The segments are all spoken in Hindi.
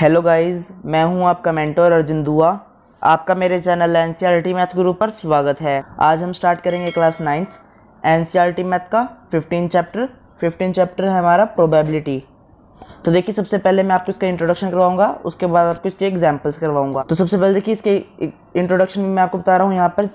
हेलो गाइस मैं हूं आपका मेंटोर अर्जुन दुआ आपका मेरे channel N C math group पर स्वागत है आज हम स्टार्ट करेंगे class ninth N C math का फिफ्टीन चैप्टर फिफ्टीन चैप्टर है हमारा प्रोबेबिलिटी तो देखिए सबसे पहले मैं आपको इसका इंट्रोडक्शन करवाऊंगा उसके बाद आपको इसके एग्जाम्पल्स करवाऊंगा तो सबसे पहले देखिए इसके इंट्रोडक्शन में मैं आपको बता रहा हूँ यहाँ पर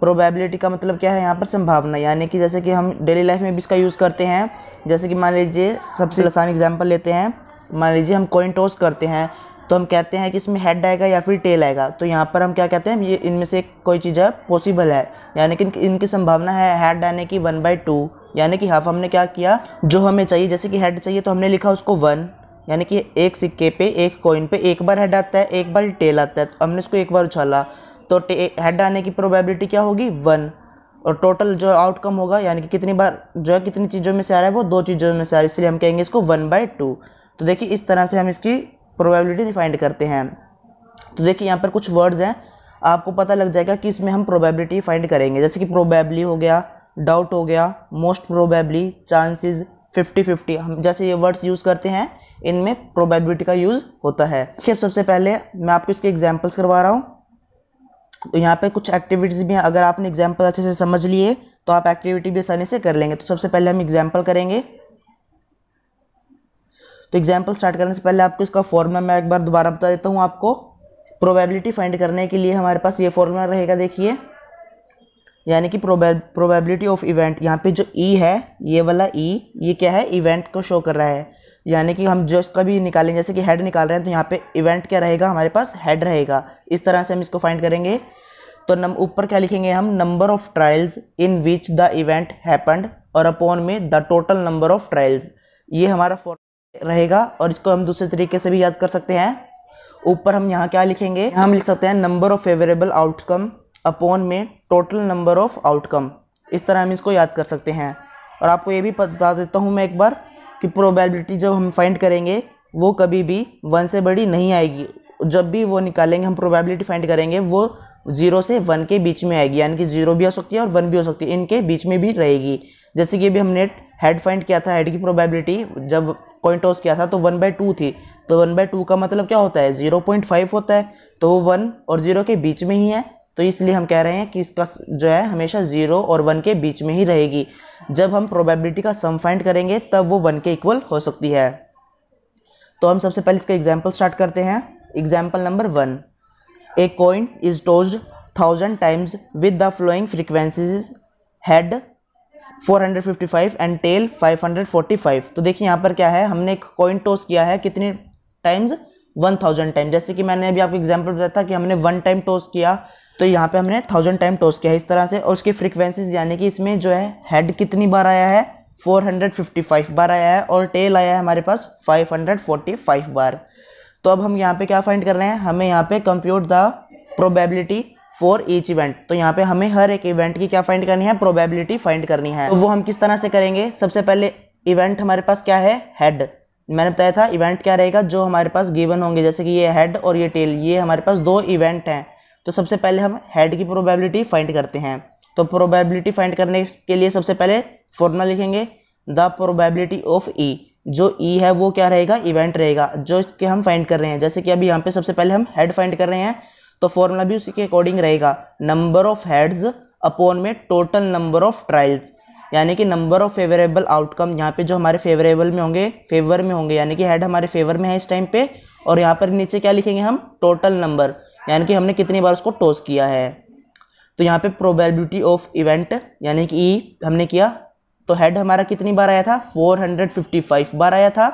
प्रोबेबिलिटी का मतलब क्या है यहाँ पर संभावना यानी कि जैसे कि हम डेली लाइफ में भी इसका यूज़ करते हैं जैसे कि मान लीजिए सबसे आसान एग्जाम्पल लेते हैं मान लीजिए हम कॉइन टॉस करते हैं तो हम कहते हैं कि इसमें हेड आएगा या फिर टेल आएगा तो यहाँ पर हम क्या कहते हैं ये इनमें से कोई चीज़ है पॉसिबल है यानी कि इनकी संभावना है हेड आने की वन बाई टू यानी कि हाफ हमने क्या किया जो हमें चाहिए जैसे कि हेड चाहिए तो हमने लिखा उसको वन यानी कि एक सिक्के पे एक कॉइन पे एक बार हेड आता है एक बार टेल आता है तो हमने इसको एक बार उछाला तो हेड आने की प्रोबेबिलिटी क्या होगी वन और टोटल जो आउटकम होगा यानी कि कितनी बार जो है कितनी चीज़ों में से आ रहा है वो दो चीज़ों में से आ रहा है इसलिए हम कहेंगे इसको वन बाय टू तो देखिए इस तरह से हम इसकी प्रोबेबिलिटी डिफाइंड करते हैं तो देखिए यहाँ पर कुछ वर्ड्स हैं आपको पता लग जाएगा कि इसमें हम प्रोबेबिलिटी फाइंड करेंगे जैसे कि प्रोबेबली हो गया डाउट हो गया most probably chances fifty fifty हम जैसे ये वर्ड्स यूज़ करते हैं इनमें प्रोबेबिलिटी का यूज़ होता है देखिए सबसे पहले मैं आपको इसके एग्जाम्पल्स करवा रहा हूँ तो यहाँ पे कुछ एक्टिविटीज़ भी हैं अगर आपने एग्जाम्पल अच्छे से समझ लिए तो आप एक्टिविटी भी आसानी से कर लेंगे तो सबसे पहले हम एग्जाम्पल करेंगे तो एग्जाम्पल स्टार्ट करने से पहले आपको इसका फॉर्मूला मैं एक बार दोबारा बता देता हूँ आपको प्रोबेबिलिटी फाइंड करने के लिए हमारे पास ये फॉर्मूला रहेगा देखिए यानी कि प्रोबेबिलिटी ऑफ इवेंट यहाँ पे जो ई e है ये वाला ई e, ये क्या है इवेंट को शो कर रहा है यानी कि हम जो इसका भी निकालेंगे जैसे कि हेड निकाल रहे हैं तो यहाँ पे इवेंट क्या रहेगा हमारे पास हेड रहेगा इस तरह से हम इसको फाइंड करेंगे तो नम ऊपर क्या लिखेंगे हम number of trials in which the event happened और अपॉन में the total number of trials ये हमारा रहेगा और इसको हम दूसरे तरीके से भी याद कर सकते हैं ऊपर हम यहाँ क्या लिखेंगे हम लिख सकते हैं number of favourable outcome upon में टोटल नंबर ऑफ आउटकम इस तरह हम इसको याद कर सकते हैं और आपको ये भी बता देता हूँ मैं एक बार कि प्रोबेबिलिटी जब हम फाइंड करेंगे वो कभी भी वन से बड़ी नहीं आएगी जब भी वो निकालेंगे हम प्रोबेबिलिटी फाइंड करेंगे वो ज़ीरो से वन के बीच में आएगी यानी कि ज़ीरो भी हो सकती है और वन भी हो सकती है इनके बीच में भी रहेगी जैसे कि अभी हमने हेड फाइंड किया था हेड की प्रोबेबिलिटी जब कॉइन टॉस किया था तो वन बाई टू थी तो वन बाई टू का मतलब क्या होता है जीरो पॉइंट फाइव होता है तो वो वन और जीरो के बीच में ही है तो इसलिए हम कह रहे हैं कि इसका जो है हमेशा जीरो और वन के बीच में ही रहेगी जब हम प्रोबेबिलिटी का सम फाइंड करेंगे तब वो वन के इक्वल हो सकती है तो हम सबसे पहले इसका एग्जाम्पल स्टार्ट करते हैं example number one a coin is tossed thousand times with the following frequencies head 455 and tail 545 तो देखिए यहाँ पर क्या है हमने एक कॉइन टॉस किया है कितने टाइम्स 1000 टाइम जैसे कि मैंने अभी आपको एग्जांपल बताया था कि हमने वन टाइम टॉस किया तो यहाँ पे हमने थाउजेंड टाइम टॉस किया है इस तरह से और उसकी फ्रिक्वेंसीज यानी कि इसमें जो है हेड कितनी बार आया है 455 बार आया है और टेल आया है हमारे पास 545 बार तो अब हम यहाँ पे क्या फाइंड कर रहे हैं हमें यहाँ पे compute the probability for each event तो यहाँ पे हमें हर एक इवेंट की क्या फाइंड करनी है प्रोबेबिलिटी फाइंड करनी है तो वो हम किस तरह से करेंगे सबसे पहले इवेंट हमारे पास क्या है हेड मैंने बताया था इवेंट क्या रहेगा जो हमारे पास गिवन होंगे जैसे कि ये हेड और ये टेल ये हमारे पास दो इवेंट हैं तो सबसे पहले हम हेड की प्रोबेबिलिटी फाइंड करते हैं तो प्रोबेबिलिटी फाइंड करने के लिए सबसे पहले फॉर्मूला लिखेंगे द प्रोबेबिलिटी ऑफ ई जो ई e है वो क्या रहेगा इवेंट रहेगा जो कि हम फाइंड कर रहे हैं जैसे कि अभी यहाँ पे सबसे पहले हम हेड फाइंड कर रहे हैं तो फॉर्मूला भी उसी के अकॉर्डिंग रहेगा नंबर ऑफ हेड्स अपॉन में टोटल नंबर ऑफ ट्रायल्स यानी कि नंबर ऑफ फेवरेबल आउटकम यहाँ पे जो हमारे फेवरेबल में होंगे फेवर में होंगे यानी कि हेड हमारे फेवर में है इस टाइम पे और यहाँ पर नीचे क्या लिखेंगे हम टोटल नंबर यानी कि हमने कितनी बार उसको टॉस किया है तो यहाँ पे प्रोबेबिलिटी ऑफ इवेंट यानी कि ई e हमने किया तो हेड हमारा कितनी बार आया था 455 बार आया था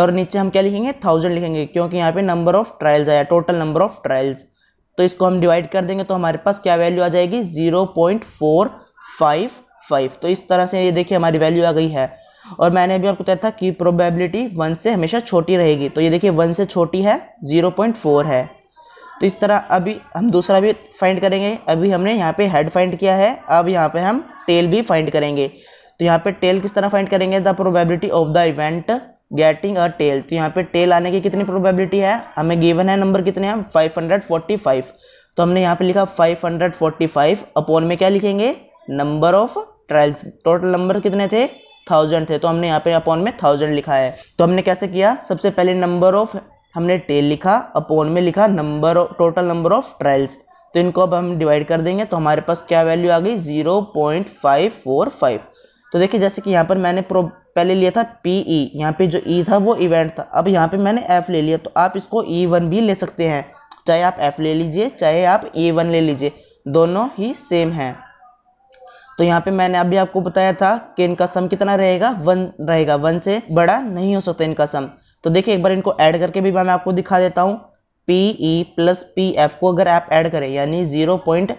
और नीचे हम क्या लिखेंगे थाउजेंड लिखेंगे क्योंकि यहाँ पे नंबर ऑफ ट्रायल्स आया टोटल नंबर ऑफ ट्रायल्स तो इसको हम डिवाइड कर देंगे तो हमारे पास क्या वैल्यू आ जाएगी zero point four five five तो इस तरह से ये देखिए हमारी वैल्यू आ गई है और मैंने अभी आपको बताया था कि प्रोबेबिलिटी वन से हमेशा छोटी रहेगी तो ये देखिए वन से छोटी है ज़ीरो पॉइंट फोर है तो इस तरह अभी हम दूसरा भी फाइंड करेंगे अभी हमने यहाँ पर हेड फाइंड किया है अब यहाँ पर हम टेल भी फाइंड करेंगे तो यहाँ पर टेल किस तरह फाइंड करेंगे the probability of the event getting a tail तो यहाँ पे टेल आने की कितनी प्रोबेबिलिटी है हमें गिवन है नंबर कितने हैं 545 तो हमने यहाँ पे लिखा 545 अपॉन में क्या लिखेंगे number of trials total number कितने थे थाउजेंड थे तो हमने यहाँ पे अपॉन में थाउजेंड लिखा है तो हमने कैसे किया सबसे पहले नंबर ऑफ हमने टेल लिखा अपॉन में लिखा number total number of trials तो इनको अब हम डिवाइड कर देंगे तो हमारे पास क्या वैल्यू आ गई zero point five four five तो देखिए जैसे कि यहाँ पर मैंने प्रो पहले लिया था पी ई e, यहाँ पे जो ई e था वो इवेंट था अब यहाँ पे मैंने एफ़ ले लिया तो आप इसको ई e वन भी ले सकते हैं चाहे आप एफ़ ले लीजिए चाहे आप ए e वन ले लीजिए दोनों ही सेम हैं तो यहाँ पे मैंने अभी आपको बताया था कि इनका सम कितना रहेगा वन रहेगा वन से बड़ा नहीं हो सकता इनका सम तो देखिए एक बार इनको ऐड करके भी मैं आपको दिखा देता हूँ P E plus P F को अगर आप ऐड करें यानी zero point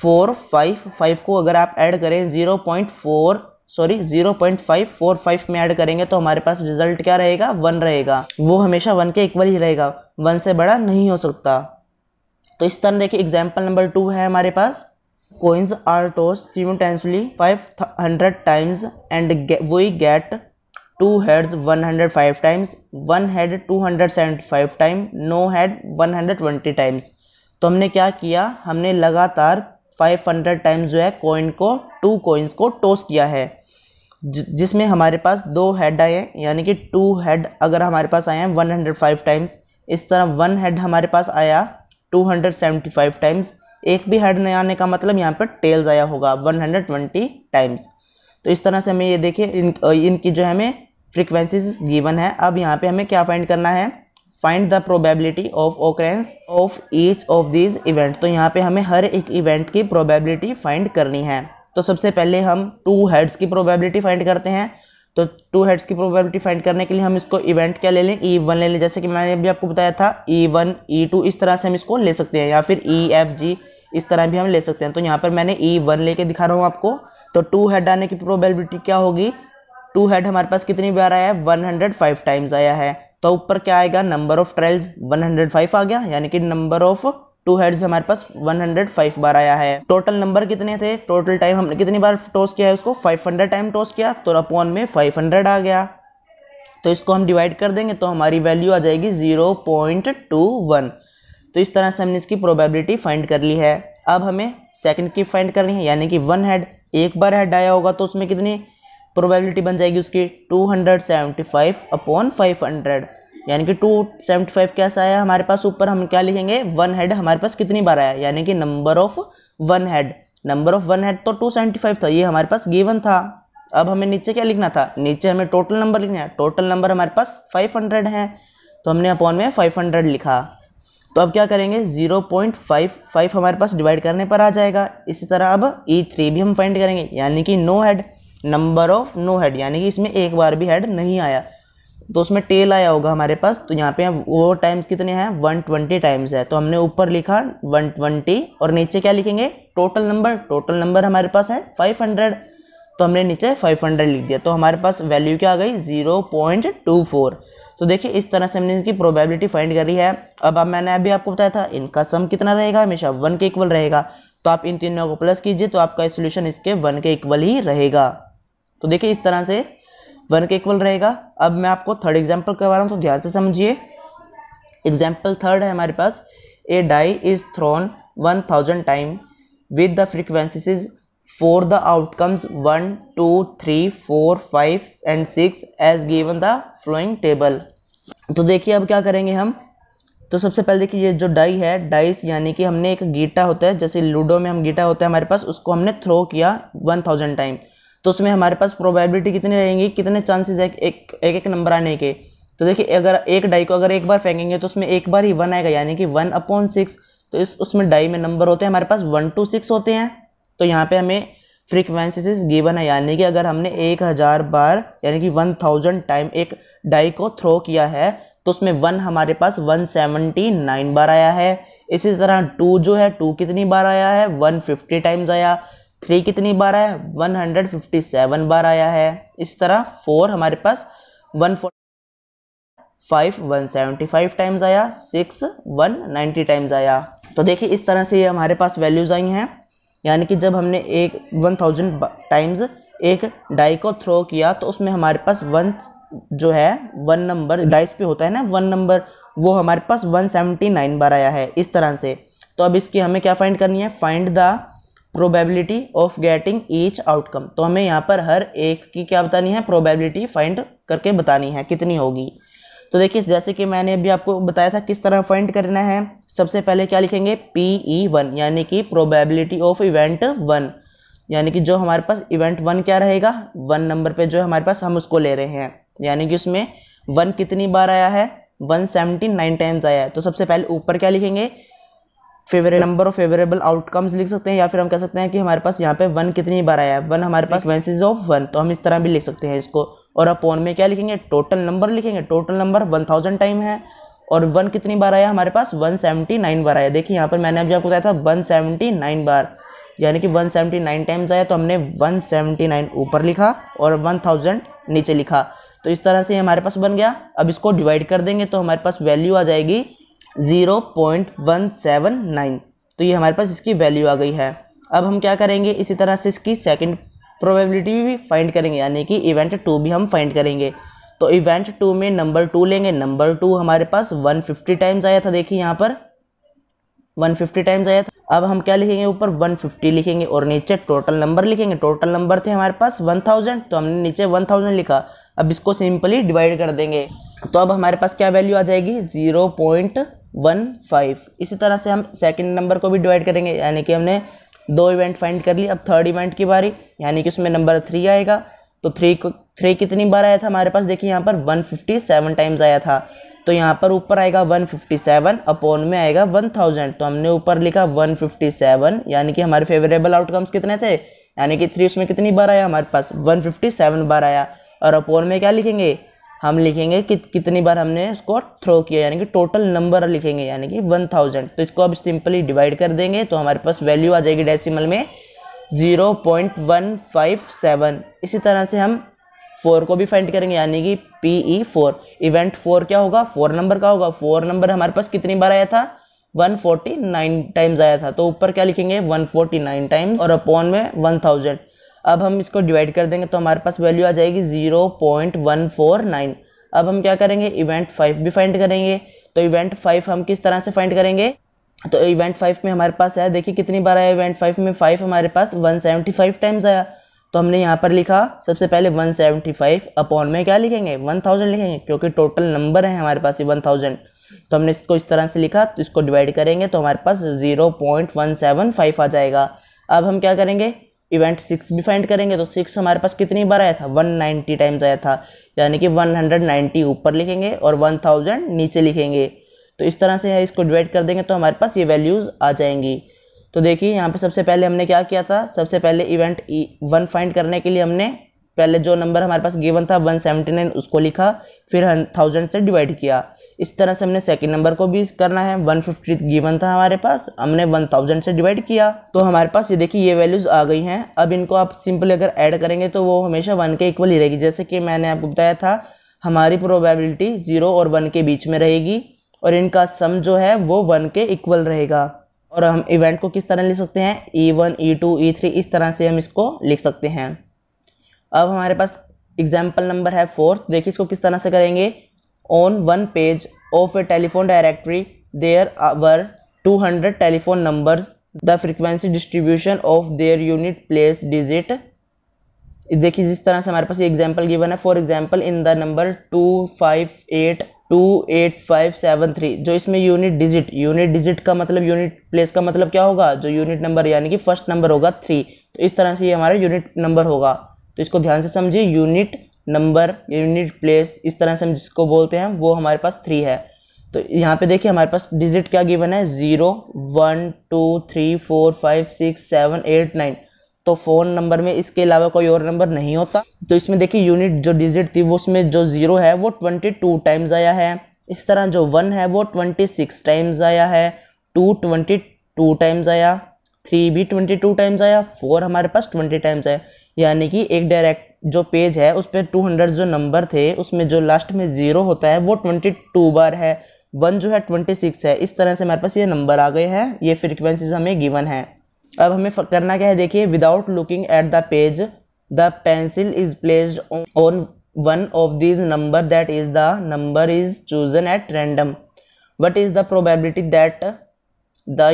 four five five को अगर आप ऐड करें ज़ीरो पॉइंट फोर सॉरी 0.545 में ऐड करेंगे तो हमारे पास रिजल्ट क्या रहेगा वन रहेगा वो हमेशा वन के इक्वल ही रहेगा वन से बड़ा नहीं हो सकता तो इस तरह देखिए एग्जाम्पल नंबर टू है हमारे पास coins are tossed simultaneously 500 times and get, we get two heads 105 times five time 275 head one hundred 120 times तो हमने क्या किया हमने लगातार 500 टाइम्स जो है कॉइन को टू कॉइन्स को टॉस किया है जिसमें हमारे पास दो हेड आए हैं यानी कि टू हेड अगर हमारे पास आए हैं 105 टाइम्स इस तरह वन हेड हमारे पास आया 275 टाइम्स एक भी हेड नहीं आने का मतलब यहाँ पर टेल्स आया होगा 120 टाइम्स तो इस तरह से हमें ये देखिए इन इनकी जो है हमें फ्रिक्वेंसीज गिवन है अब यहाँ पर हमें क्या फाइंड करना है find the probability of occurrence of each of these event तो यहाँ पे हमें हर एक इवेंट की प्रोबेबिलिटी फाइंड करनी है तो सबसे पहले हम टू हेड्स की प्रोबेबिलिटी फाइंड करते हैं तो टू हेड्स की प्रोबेबिलिटी फाइंड करने के लिए हम इसको इवेंट क्या ले लें ई e वन ले लें जैसे कि मैंने अभी आपको बताया था ई वन ई टू इस तरह से हम इसको ले सकते हैं या फिर ई एफ जी इस तरह भी हम ले सकते हैं तो यहाँ पर मैंने ई e वन लेके दिखा रहा हूँ आपको तो टू हेड आने की प्रोबेबिलिटी क्या होगी टू हेड हमारे पास कितनी बार आया है वन हंड्रेड फाइव टाइम्स आया है तो ऊपर क्या आएगा नंबर ऑफ ट्रायल्स 105 आ गया यानी कि नंबर ऑफ टू हेड्स हमारे पास 105 बार आया है टोटल नंबर कितने थे टोटल टाइम हमने कितनी बार टॉस किया है उसको 500 टाइम टॉस किया तो अपॉन में 500 आ गया तो इसको हम डिवाइड कर देंगे तो हमारी वैल्यू आ जाएगी 0.21 तो इस तरह से हमने इसकी प्रोबेबिलिटी फाइंड कर ली है अब हमें सेकेंड की फाइंड करनी है यानी कि वन हेड एक बार हेड आया होगा तो उसमें कितनी प्रोबेबिलिटी बन जाएगी उसकी 275 अपॉन 500 यानी कि 275 कैसा आया हमारे पास ऊपर हम क्या लिखेंगे वन हेड हमारे पास कितनी बार आया यानी कि number of one head number of one head तो 275 था ये हमारे पास गिवन था अब हमें नीचे क्या लिखना था नीचे हमें टोटल नंबर लिखना है टोटल नंबर हमारे पास 500 है तो हमने अपॉन में 500 लिखा तो अब क्या करेंगे 0.55 हमारे पास डिवाइड करने पर आ जाएगा इसी तरह अब E3 भी हम फाइंड करेंगे यानी कि no head number of no head यानी कि इसमें एक बार भी हेड नहीं आया तो उसमें टेल आया होगा हमारे पास तो यहाँ पे वो टाइम्स कितने हैं 120 टाइम्स है तो हमने ऊपर लिखा 120 और नीचे क्या लिखेंगे टोटल नंबर टोटल नंबर हमारे पास है 500 तो हमने नीचे 500 लिख दिया तो हमारे पास वैल्यू क्या आ गई 0.24 तो देखिए इस तरह से हमने इनकी प्रोबेबिलिटी फाइंड करी है अब अब मैंने अभी आपको बताया था इनका सम कितना रहेगा हमेशा वन के इक्वल रहेगा तो आप इन तीनों को प्लस कीजिए तो आपका सोल्यूशन इसके वन के इक्वल ही रहेगा तो देखिए इस तरह से वन के इक्वल रहेगा अब मैं आपको थर्ड एग्जाम्पल करवा रहा हूँ तो ध्यान से समझिए एग्जाम्पल थर्ड है हमारे पास a die is thrown one thousand time with the frequencies for the outcomes one two three four five and six as given the following table तो देखिए अब क्या करेंगे हम तो सबसे पहले देखिए ये जो डाई है डाइस यानी कि हमने एक गीटा होता है जैसे लूडो में हम गीटा होता है हमारे पास उसको हमने थ्रो किया वन थाउजेंड टाइम तो उसमें हमारे पास प्रोबेबिलिटी कितनी रहेंगी कितने चांसेस है एक एक एक नंबर आने के तो देखिए अगर एक डाई को अगर एक बार फेंकेंगे तो उसमें एक बार ही वन आएगा यानी कि वन अपॉन सिक्स तो इस उसमें डाई में नंबर होते हैं हमारे पास वन टू सिक्स होते हैं तो यहाँ पे हमें फ्रीक्वेंसीज गिवन है यानी कि अगर हमने एक हज़ार बार यानी कि वन थाउजेंड टाइम एक डाई को थ्रो किया है तो उसमें वन हमारे पास वन सेवनटी नाइन बार आया है इसी तरह टू जो है टू कितनी बार आया है वन फिफ्टी टाइम्स आया थ्री कितनी बार आया वन हंड्रेड फिफ्टी सेवन बार आया है इस तरह फोर हमारे पास one five one seventy five times आया सिक्स वन नाइन्टी टाइम्स आया तो देखिए इस तरह से ये हमारे पास वैल्यूज आई हैं यानी कि जब हमने एक वन थाउजेंड टाइम्स एक डाई को थ्रो किया तो उसमें हमारे पास वन जो है वन नंबर डाइस पे होता है ना वन नंबर वो हमारे पास वन सेवेंटी नाइन बार आया है इस तरह से तो अब इसकी हमें क्या फाइंड करनी है find the probability of getting each outcome तो हमें यहाँ पर हर एक की क्या बतानी है प्रोबेबिलिटी फाइंड करके बतानी है कितनी होगी तो देखिए जैसे कि मैंने अभी आपको बताया था किस तरह फाइंड करना है सबसे पहले क्या लिखेंगे पी ई वन यानी कि प्रोबेबिलिटी ऑफ इवेंट वन यानी कि जो हमारे पास इवेंट वन क्या रहेगा वन नंबर पे जो हमारे पास हम उसको ले रहे हैं यानी कि उसमें वन कितनी बार आया है वन सेवेंटी नाइन टाइम्स आया है तो सबसे पहले ऊपर क्या लिखेंगे favourite number of favourable outcomes लिख सकते हैं या फिर हम कह सकते हैं कि हमारे पास यहाँ पे वन कितनी बार आया है वन हमारे पास फ्रिक्वेंसीज ऑफ वन तो हम इस तरह भी लिख सकते हैं इसको और अपोन में क्या लिखेंगे टोटल नंबर लिखेंगे total number one thousand time है और वन कितनी बार आया हमारे पास वन सेवेंटी नाइन बार आया देखिए यहाँ पर मैंने अभी आपको बताया था वन सेवेंटी नाइन बार यानी कि वन सेवेंटी नाइन टाइम्स आया तो हमने वन सेवेंटी नाइन ऊपर लिखा और वन थाउजेंड नीचे लिखा तो इस तरह से हमारे पास बन गया अब इसको डिवाइड कर देंगे तो हमारे पास वैल्यू आ जाएगी zero point one seven nine तो ये हमारे पास इसकी वैल्यू आ गई है अब हम क्या करेंगे इसी तरह से इसकी सेकंड प्रोबेबिलिटी भी फाइंड करेंगे यानी कि इवेंट टू भी हम फाइंड करेंगे तो इवेंट टू में नंबर टू लेंगे नंबर टू हमारे पास वन फिफ्टी टाइम्स आया था देखिए यहाँ पर वन फिफ्टी टाइम्स आया था अब हम क्या लिखेंगे ऊपर वन फिफ्टी लिखेंगे और नीचे टोटल नंबर लिखेंगे टोटल नंबर थे हमारे पास वन थाउजेंड तो हमने नीचे वन थाउजेंड लिखा अब इसको सिंपली डिवाइड कर देंगे तो अब हमारे पास क्या वैल्यू आ जाएगी ज़ीरो पॉइंट वन फाइव इसी तरह से हम सेकंड नंबर को भी डिवाइड करेंगे यानी कि हमने दो इवेंट फाइंड कर लिए अब थर्ड इवेंट की बारी यानी कि उसमें नंबर थ्री आएगा तो थ्री को थ्री कितनी बार आया था हमारे पास देखिए यहाँ पर वन फिफ्टी सेवन टाइम्स आया था तो यहाँ पर ऊपर आएगा वन फिफ्टी सेवन अपॉन में आएगा वन थाउजेंड तो हमने ऊपर लिखा वन फिफ्टी सेवन यानी कि हमारे फेवरेबल आउटकम्स कितने थे यानी कि थ्री उसमें कितनी बार आया हमारे पास वन फिफ्टी सेवन बार आया और अपॉन में क्या लिखेंगे हम लिखेंगे कि कितनी बार हमने इसको थ्रो किया यानी कि टोटल नंबर लिखेंगे यानी कि वन थाउजेंड तो इसको अब सिंपली डिवाइड कर देंगे तो हमारे पास वैल्यू आ जाएगी डेसिमल में zero point one five seven इसी तरह से हम फोर को भी फाइंड करेंगे यानी कि P E four event four क्या होगा फोर नंबर का होगा फोर नंबर हमारे पास कितनी बार आया था 149 टाइम्स आया था तो ऊपर क्या लिखेंगे 149 टाइम्स और अपॉन में 1000 अब हम इसको डिवाइड कर देंगे तो हमारे पास वैल्यू आ जाएगी zero point one four nine अब हम क्या करेंगे इवेंट फाइव भी फाइंड करेंगे तो इवेंट फाइव हम किस तरह से फाइंड करेंगे तो इवेंट फाइव में हमारे पास आया देखिए कितनी बार आया इवेंट फाइव में फाइव हमारे पास वन सेवेंटी फाइव टाइम्स आया तो हमने यहाँ पर लिखा सबसे पहले वन सेवेंटी फाइव अपॉन में क्या लिखेंगे वन थाउजेंड लिखेंगे क्योंकि टोटल नंबर है हमारे पास वन थाउजेंड तो हमने इसको इस तरह से लिखा तो इसको डिवाइड करेंगे तो हमारे पास zero point one seven five आ जाएगा अब हम क्या करेंगे इवेंट सिक्स भी फाइंड करेंगे तो सिक्स हमारे पास कितनी बार आया था 190 टाइम्स आया था यानी कि 190 ऊपर लिखेंगे और 1000 नीचे लिखेंगे तो इस तरह से इसको डिवाइड कर देंगे तो हमारे पास ये वैल्यूज़ आ जाएंगी तो देखिए यहाँ पे सबसे पहले हमने क्या किया था सबसे पहले इवेंट e वन फाइंड करने के लिए हमने पहले जो नंबर हमारे पास गिवन था नाइन उसको लिखा फिर थाउजेंड से डिवाइड किया इस तरह से हमने सेकेंड नंबर को भी करना है वन फिफ्टी गिवन था हमारे पास हमने वन थाउजेंड से डिवाइड किया तो हमारे पास ये देखिए ये वैल्यूज़ आ गई हैं अब इनको आप सिंपल अगर ऐड करेंगे तो वो हमेशा वन के इक्वल ही रहेगी जैसे कि मैंने आपको बताया था हमारी प्रोबेबिलिटी ज़ीरो और वन के बीच में रहेगी और इनका सम जो है वो वन के इक्वल रहेगा और हम इवेंट को किस तरह लिख सकते हैं E one E two E three इस तरह से हम इसको लिख सकते हैं अब हमारे पास एग्जाम्पल नंबर है फोर्थ देखिए इसको किस तरह से करेंगे on one page of a telephone directory there were 200 telephone numbers the frequency distribution of their unit place digit देखिए जिस तरह से हमारे पास एग्जाम्पल गिवन है for example in the number two five eight two eight five seven three जो इसमें यूनिट डिजिट यूनिट डिजिट का मतलब यूनिट प्लेस का मतलब क्या होगा जो यूनिट नंबर यानी कि फर्स्ट नंबर होगा थ्री तो इस तरह से ये हमारा यूनिट नंबर होगा तो इसको ध्यान से समझिए यूनिट नंबर यूनिट प्लेस इस तरह से हम जिसको बोलते हैं वो हमारे पास थ्री है तो यहाँ पे देखिए हमारे पास डिजिट क्या गिवन है zero one two three four five six seven eight nine तो फ़ोन नंबर में इसके अलावा कोई और नंबर नहीं होता तो इसमें देखिए यूनिट जो डिजिट थी वो उसमें जो ज़ीरो है वो ट्वेंटी टू टाइम्स आया है इस तरह जो वन है वो ट्वेंटी सिक्स टाइम्स आया है टू ट्वेंटी टू टाइम्स आया थ्री भी ट्वेंटी टू टाइम्स आया फोर हमारे पास ट्वेंटी टाइम्स आया यानी कि एक डायरेक्ट जो पेज है उस पर टू जो नंबर थे उसमें जो लास्ट में ज़ीरो होता है वो टू बार है वन जो है ट्वेंटी सिक्स है इस तरह से हमारे पास ये नंबर आ गए हैं ये फ्रिक्वेंसीज हमें गिवन है अब हमें करना क्या है देखिए without looking at the page the pencil is placed on one of these number that is the number is chosen at random what is the probability that the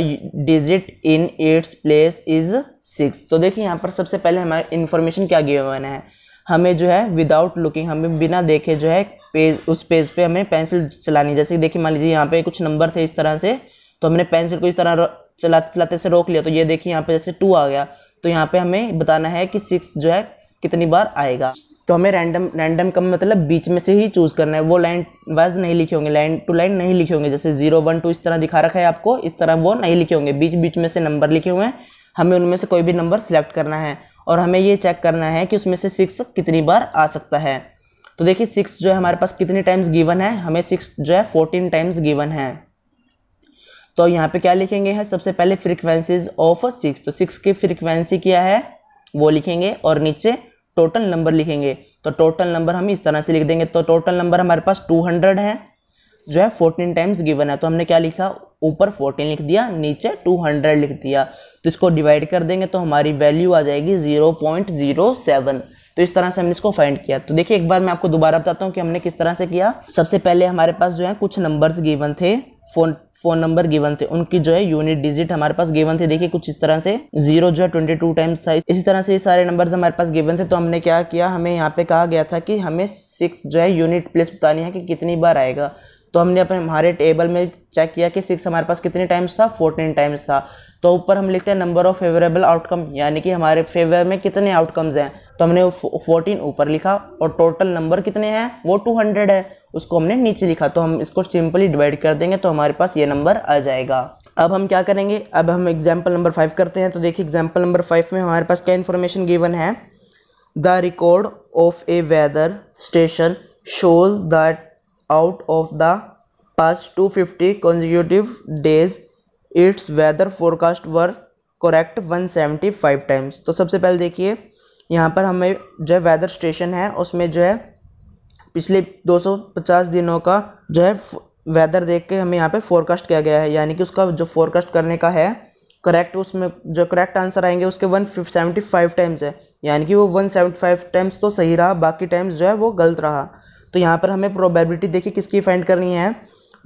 digit in its place is six तो देखिए यहाँ पर सबसे पहले हमारे इन्फॉर्मेशन क्या गिवन है हमें जो है विदाउट लुकिंग हमें बिना देखे जो है पेज उस पेज पे हमें पेंसिल चलानी जैसे देखिए मान लीजिए यहाँ पे कुछ नंबर थे इस तरह से तो हमने पेंसिल को इस तरह चलाते चलाते से रोक लिया तो ये देखिए यहाँ पे जैसे टू आ गया तो यहाँ पे हमें बताना है कि सिक्स जो है कितनी बार आएगा तो हमें रैंडम रैंडम कम मतलब बीच में से ही चूज़ करना है वो लाइन वाइज नहीं लिखे होंगे लाइन टू लाइन नहीं लिखे होंगे जैसे जीरो वन टू इस तरह दिखा रखा है आपको इस तरह वो नहीं लिखे होंगे बीच बीच में से नंबर लिखे हुए हैं हमें उनमें से कोई भी नंबर सिलेक्ट करना है और हमें ये चेक करना है कि उसमें से सिक्स कितनी बार आ सकता है तो देखिए सिक्स जो है हमारे पास कितने टाइम्स गिवन है हमें सिक्स जो है फोर्टीन टाइम्स गिवन है तो यहाँ पे क्या लिखेंगे है सबसे पहले फ्रिक्वेंसीज़ ऑफ सिक्स तो सिक्स की फ्रिक्वेंसी क्या है वो लिखेंगे और नीचे टोटल नंबर लिखेंगे तो टोटल नंबर हम इस तरह से लिख देंगे तो टोटल नंबर हमारे पास टू हंड्रेड है जो है फोर्टीन टाइम्स गिवन है तो हमने क्या लिखा ऊपर फोर्टीन लिख दिया नीचे टू हंड्रेड लिख दिया तो इसको डिवाइड कर देंगे तो हमारी वैल्यू आ जाएगी जीरो पॉइंट जीरो सेवन तो इस तरह से हमने इसको फाइंड किया तो देखिए एक बार मैं आपको दोबारा बताता हूँ कि हमने किस तरह से किया सबसे पहले हमारे पास जो है कुछ नंबर्स गिवन थे फोन फोन नंबर गिवन थे उनकी जो है यूनिट डिजिट हमारे पास गिवन थे देखिए कुछ इस तरह से जीरो जो है ट्वेंटी टू टाइम्स था इसी तरह से ये सारे नंबर्स हमारे पास गिवन थे तो हमने क्या किया हमें यहाँ पे कहा गया था कि हमें सिक्स जो है यूनिट प्लेस बतानी है कि कितनी बार आएगा तो हमने अपने हमारे टेबल में चेक किया कि सिक्स हमारे पास कितने टाइम्स था फोर्टीन टाइम्स था तो ऊपर हम लिखते हैं नंबर ऑफ फेवरेबल आउटकम यानी कि हमारे फेवर में कितने आउटकम्स हैं तो हमने फोर्टीन ऊपर लिखा और टोटल नंबर कितने हैं वो टू हंड्रेड है उसको हमने नीचे लिखा तो हम इसको सिंपली डिवाइड कर देंगे तो हमारे पास ये नंबर आ जाएगा अब हम क्या करेंगे अब हम एग्जाम्पल नंबर फाइव करते हैं तो देखिए एग्जाम्पल नंबर फाइव में हमारे पास क्या इन्फॉर्मेशन गिवन है the record of a weather station shows that out of the past 250 consecutive days its weather forecast were correct 175 times तो सबसे पहले देखिए यहाँ पर हमें जो है वेदर स्टेशन है उसमें जो है पिछले 250 दिनों का जो है वेदर देख के हमें यहाँ पे फोरकास्ट किया गया है यानी कि उसका जो फोरकास्ट करने का है करेक्ट उसमें जो करेक्ट आंसर आएंगे उसके वन सेवेंटी फाइव टाइम्स है यानी कि वो वन सेवेंटी फाइव टाइम्स तो सही रहा बाकी टाइम्स जो है वो गलत रहा तो यहाँ पर हमें प्रोबेबिलिटी देखिए किसकी फाइंड करनी है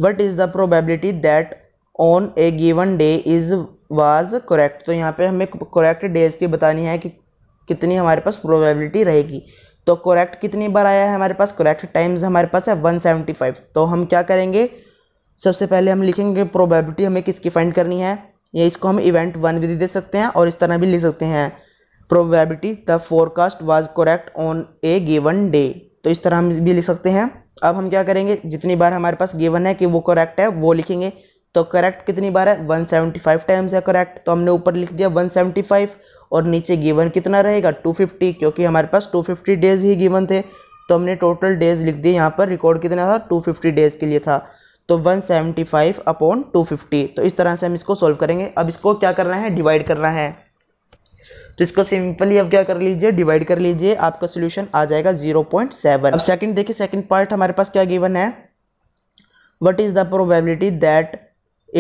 what is the probability that on a given day is was correct तो यहाँ पे हमें करेक्ट डेज़ की बतानी है कि कितनी हमारे पास प्रोबेबिलिटी रहेगी तो करेक्ट कितनी बार आया है हमारे पास करेक्ट टाइम्स हमारे पास है 175 तो हम क्या करेंगे सबसे पहले हम लिखेंगे प्रोबेबिलिटी हमें किसकी फाइंड करनी है या इसको हम इवेंट वन भी दे सकते हैं और इस तरह भी लिख सकते हैं probability the forecast was correct on a given day तो इस तरह हम भी लिख सकते हैं अब हम क्या करेंगे जितनी बार हमारे पास गिवन है कि वो करेक्ट है वो लिखेंगे तो करेक्ट कितनी बार है 175 टाइम्स है करेक्ट तो हमने ऊपर लिख दिया 175 और नीचे गिवन कितना रहेगा 250 क्योंकि हमारे पास 250 डेज़ ही गिवन थे तो हमने टोटल डेज़ लिख दिए यहाँ पर रिकॉर्ड कितना था 250 डेज़ के लिए था तो 175 अपॉन टू तो इस तरह से हम इसको सॉल्व करेंगे अब इसको क्या करना है डिवाइड करना है तो इसको सिंपली अब क्या कर लीजिए डिवाइड कर लीजिए आपका सोल्यूशन आ जाएगा जीरो पॉइंट सेवन अब सेकेंड देखिए सेकेंड पार्ट हमारे पास क्या गिवन है what is the probability that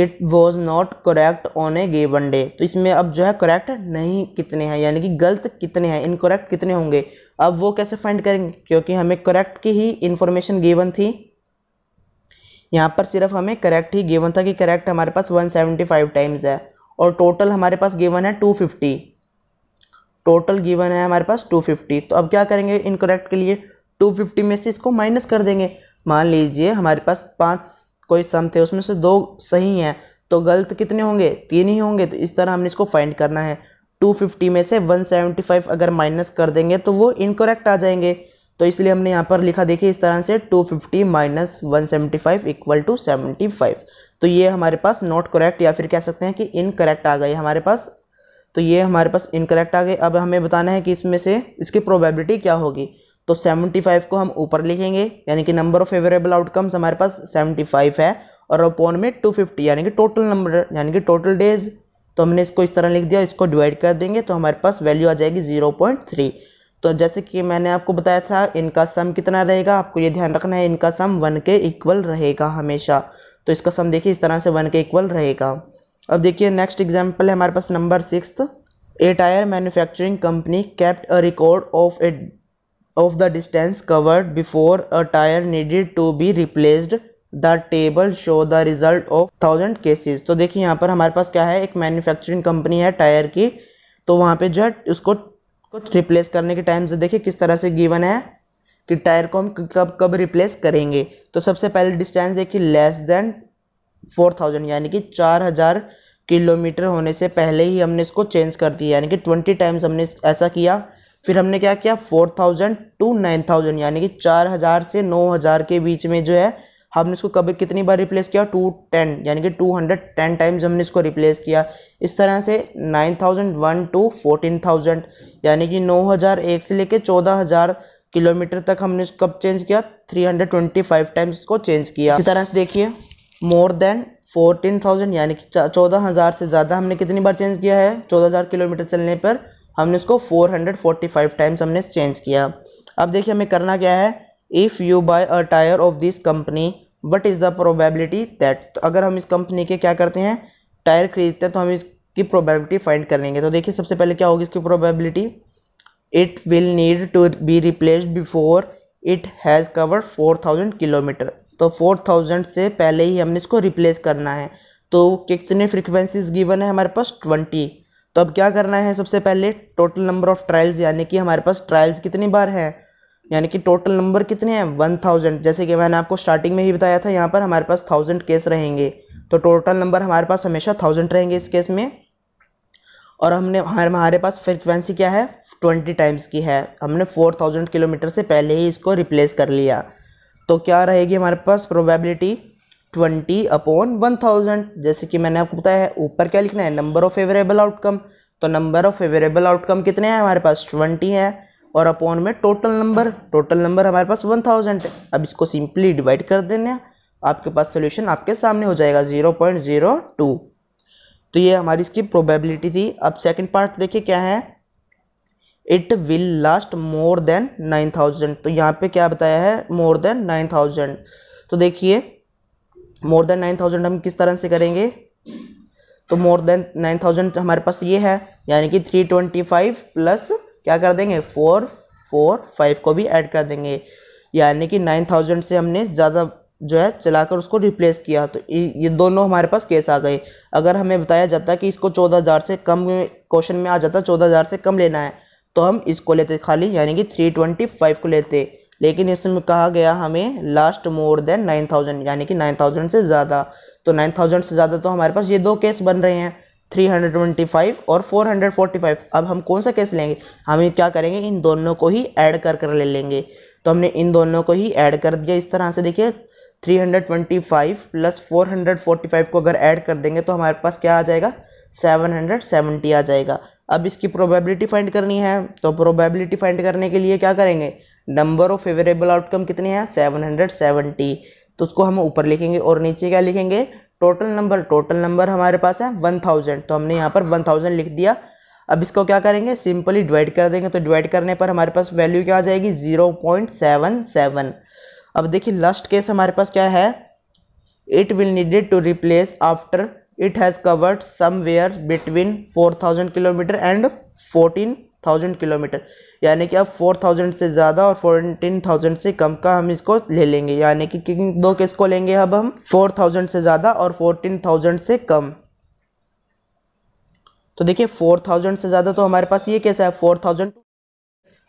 it was not correct on a given day तो इसमें अब जो है करेक्ट नहीं कितने हैं यानी कि गलत कितने हैं इनकोरेक्ट कितने होंगे अब वो कैसे फाइंड करेंगे क्योंकि हमें करेक्ट की ही इन्फॉर्मेशन गेवन थी यहाँ पर सिर्फ हमें करेक्ट ही गेवन था कि करेक्ट हमारे पास 175 टाइम्स है और टोटल हमारे पास गेवन है 250 टोटल गिवन है हमारे पास 250 तो अब क्या करेंगे इनकरेक्ट के लिए 250 में से इसको माइनस कर देंगे मान लीजिए हमारे पास पांच कोई सम थे उसमें से दो सही हैं तो गलत कितने होंगे तीन ही होंगे तो इस तरह हमने इसको फाइंड करना है 250 में से 175 अगर माइनस कर देंगे तो वो इनकरेक्ट आ जाएंगे तो इसलिए हमने यहाँ पर लिखा देखिए इस तरह से two fifty minus one equal to seventy तो ये हमारे पास नॉट करेक्ट या फिर कह सकते हैं कि इनकरेक्ट आ गई हमारे पास तो ये हमारे पास इनकरेक्ट आ गए अब हमें बताना है कि इसमें से इसकी प्रोबेबिलिटी क्या होगी तो 75 को हम ऊपर लिखेंगे यानी कि नंबर ऑफ फेवरेबल आउटकम्स हमारे पास 75 है और अपॉन में 250 यानी कि टोटल नंबर यानी कि टोटल डेज तो हमने इसको इस तरह लिख दिया इसको डिवाइड कर देंगे तो हमारे पास वैल्यू आ जाएगी 0.3 तो जैसे कि मैंने आपको बताया था इनका सम कितना रहेगा आपको ये ध्यान रखना है इनका सम वन के इक्वल रहेगा हमेशा तो इसका सम देखिए इस तरह से वन के इक्वल रहेगा अब देखिए नेक्स्ट एग्जाम्पल है हमारे पास number six a tyre manufacturing company kept a record of a of the distance covered before a tyre needed to be replaced the table show the result of thousand cases तो देखिए यहाँ पर हमारे पास क्या है एक मैन्युफैक्चरिंग कंपनी है टायर की तो वहाँ पे जो है उसको कुछ रिप्लेस करने के टाइम से देखिए किस तरह से गिवन है कि टायर को हम कब कब रिप्लेस करेंगे तो सबसे पहले डिस्टेंस देखिए लेस देन फोर थाउजेंड यानी कि चार हज़ार किलोमीटर होने से पहले ही हमने इसको चेंज कर दिया यानी कि ट्वेंटी टाइम्स हमने ऐसा किया फिर हमने क्या किया four thousand to nine thousand यानी कि चार हज़ार से नौ हज़ार के बीच में जो है हमने इसको कभी कितनी बार रिप्लेस किया टू टेन यानी कि टू हंड्रेड टेन टाइम्स हमने इसको रिप्लेस किया इस तरह से nine thousand one to fourteen thousand यानी कि नौ हज़ार एक से लेकर चौदह हज़ार किलोमीटर तक हमने कब चेंज किया three hundred twenty five times इसको चेंज किया इस तरह से देखिए मोर देन फोर्टीन थाउजेंड यानी कि चौदह हज़ार से ज़्यादा हमने कितनी बार चेंज किया है चौदह हज़ार किलोमीटर चलने पर हमने उसको four hundred forty five times हमने चेंज किया अब देखिए हमें करना क्या है if you buy a tyre of this company what is the probability that तो अगर हम इस कंपनी के क्या करते हैं टायर खरीदते हैं तो हम इसकी प्रोबेबिलिटी फाइंड कर लेंगे तो देखिए सबसे पहले क्या होगी इसकी probability it will need to be replace before it has cover four thousand kilometre तो फोर थाउजेंड से पहले ही हमने इसको रिप्लेस करना है तो कितने फ्रिक्वेंसीज गिवन है हमारे पास ट्वेंटी तो अब क्या करना है सबसे पहले टोटल नंबर ऑफ़ ट्रायल्स यानी कि हमारे पास ट्रायल्स कितनी बार हैं यानी कि टोटल नंबर कितने हैं वन थाउजेंड जैसे कि मैंने आपको स्टार्टिंग में ही बताया था यहाँ पर हमारे पास थाउजेंड केस रहेंगे तो टोटल नंबर हमारे पास हमेशा थाउजेंड रहेंगे इस केस में और हमने हमारे पास फ्रिक्वेंसी क्या है ट्वेंटी टाइम्स की है हमने फोर थाउजेंड किलोमीटर से पहले ही इसको रिप्लेस कर लिया तो क्या रहेगी हमारे पास probability twenty upon one thousand जैसे कि मैंने आपको बताया है ऊपर क्या लिखना है नंबर ऑफ फेवरेबल आउटकम तो नंबर ऑफ फेवरेबल आउटकम कितने हैं हमारे पास ट्वेंटी है और अपॉन में टोटल नंबर टोटल नंबर हमारे पास वन थाउजेंड है अब इसको सिंपली डिवाइड कर देना आपके पास सोल्यूशन आपके सामने हो जाएगा ज़ीरो पॉइंट ज़ीरो टू तो ये हमारी इसकी प्रोबेबिलिटी थी अब सेकेंड पार्ट देखिए क्या है it will last more than nine thousand तो यहाँ पे क्या बताया है मोर देन नाइन थाउजेंड तो देखिए मोर देन नाइन थाउजेंड हम किस तरह से करेंगे तो मोर देन नाइन थाउजेंड हमारे पास ये है यानी कि थ्री ट्वेंटी फाइव प्लस क्या कर देंगे फोर फोर फाइव को भी ऐड कर देंगे यानी कि नाइन थाउजेंड से हमने ज़्यादा जो है चलाकर उसको रिप्लेस किया तो ये दोनों हमारे पास केस आ गए अगर हमें बताया जाता कि इसको चौदह हज़ार से कम क्वेश्चन में आ जाता चौदह हज़ार से कम लेना है तो हम इसको लेते खाली यानी कि थ्री ट्वेंटी फाइव को लेते लेकिन इसमें कहा गया हमें last more than nine thousand यानी कि नाइन थाउजेंड से ज़्यादा तो नाइन थाउजेंड से ज़्यादा तो हमारे पास ये दो केस बन रहे हैं थ्री हंड्रेड ट्वेंटी फाइव और फोर हंड्रेड फोर्टी फाइव अब हम कौन सा केस लेंगे हम क्या करेंगे इन दोनों को ही ऐड कर कर ले लेंगे तो हमने इन दोनों को ही ऐड कर दिया इस तरह से देखिए 325 प्लस 445 को अगर ऐड कर देंगे तो हमारे पास क्या आ जाएगा 770 आ जाएगा अब इसकी प्रोबेबिलिटी फाइंड करनी है तो प्रोबेबिलिटी फाइंड करने के लिए क्या करेंगे नंबर ऑफ फेवरेबल आउटकम कितने हैं 770 तो उसको हम ऊपर लिखेंगे और नीचे क्या लिखेंगे टोटल नंबर टोटल नंबर हमारे पास है 1000 तो हमने यहाँ पर 1000 लिख दिया अब इसको क्या करेंगे सिंपली डिवाइड कर देंगे तो डिवाइड करने पर हमारे पास वैल्यू क्या आ जाएगी सेवन अब देखिए लास्ट केस हमारे पास क्या है it will needed to replace after it has covered between four 4000 kilometre and 14000 kilometre यानी कि अब 4000 से ज़्यादा और 14000 से कम का हम इसको ले लेंगे यानी कि दो केस को लेंगे अब हम 4000 से ज़्यादा और 14000 से कम तो देखिए 4000 से ज़्यादा तो हमारे पास ये कैसा है 4000